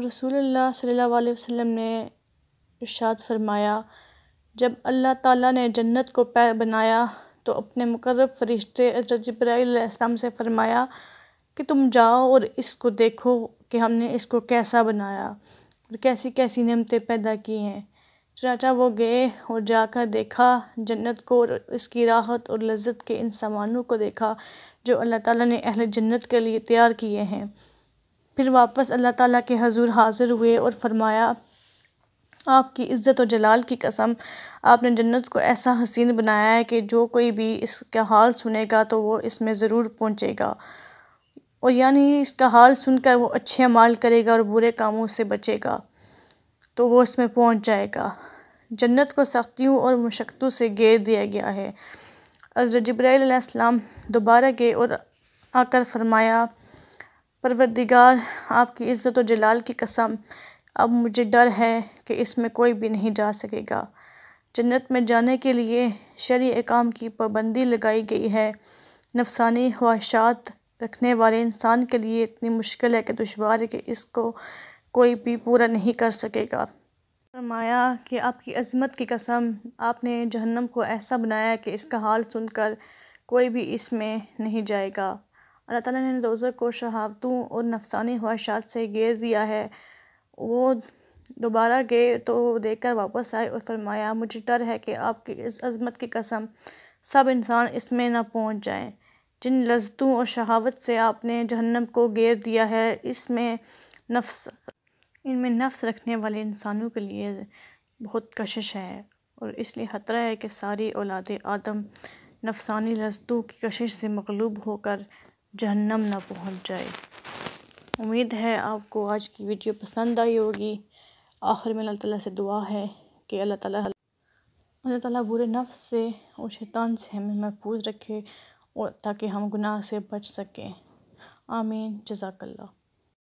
रसूल सल्लल्लाहु अलैहि वसल्लम ने इरशाद फरमाया जब अल्लाह ताला ने जन्नत को पैर बनाया तो अपने मुकर्रब फरिश्ते जब्राईसम से फरमाया कि तुम जाओ और इसको देखो कि हमने इसको कैसा बनाया और कैसी कैसी नियमतें पैदा की हैं चाचा वो गए और जाकर देखा जन्नत को और इसकी राहत और लज्जत के इन सामानों को देखा जो अल्लाह ताला ने अहल जन्नत के लिए तैयार किए हैं फिर वापस अल्लाह ताला के हजूर हाज़िर हुए और फ़रमाया आपकी इज़्ज़त और जलाल की कसम आपने जन्नत को ऐसा हसीन बनाया है कि जो कोई भी इसका हाल सुनेगा तो वो इसमें ज़रूर पहुँचेगा और यानी इसका हाल सुनकर वो अच्छे अमाल करेगा और बुरे कामों से बचेगा तो वो इसमें पहुँच जाएगा जन्नत को सख्तियों और मशक्तों से घेर दिया गया है हज़रत जब्राईसम दोबारा गए और आकर फरमाया परवरदिगार आपकी इज़्ज़त और जलाल की कसम अब मुझे डर है कि इसमें कोई भी नहीं जा सकेगा जन्नत में जाने के लिए शरी अकाम की पाबंदी लगाई गई है नफसानी ख्वाहिशात रखने वाले इंसान के लिए इतनी मुश्किल है कि दुशवार है कि इसको कोई भी पूरा नहीं कर सकेगा फरमाया कि आपकी अजमत की कसम आपने जहन्नम को ऐसा बनाया कि इसका हाल सुनकर कोई भी इसमें नहीं जाएगा अल्लाह ताला ने रोज़ा को शहावतों और नफसानी ख्वाहिशात से घेर दिया है वो दोबारा गए तो देखकर वापस आए और फरमाया मुझे डर है कि आपकी इस अजमत की कसम सब इंसान इसमें ना पहुंच जाएं जिन लज्जतों और शहावत से आपने जहन्नम को घेर दिया है इसमें नफ्स इनमें नफ्स रखने वाले इंसानों के लिए बहुत कशिश है और इसलिए ख़तरा है कि सारी औलाद आदम नफसानी लज्जतों की कशिश से मकलूब होकर जहन्नम ना पहुंच जाए उम्मीद है आपको आज की वीडियो पसंद आई होगी आखिर में अल्लाह ताला से दुआ है कि अल्लाह ताला अल्लाह ताला बुरे नफ्स से और शैतान से हमें महफूज रखे और ताकि हम गुनाह से बच सकें आमीन जजाकल्ला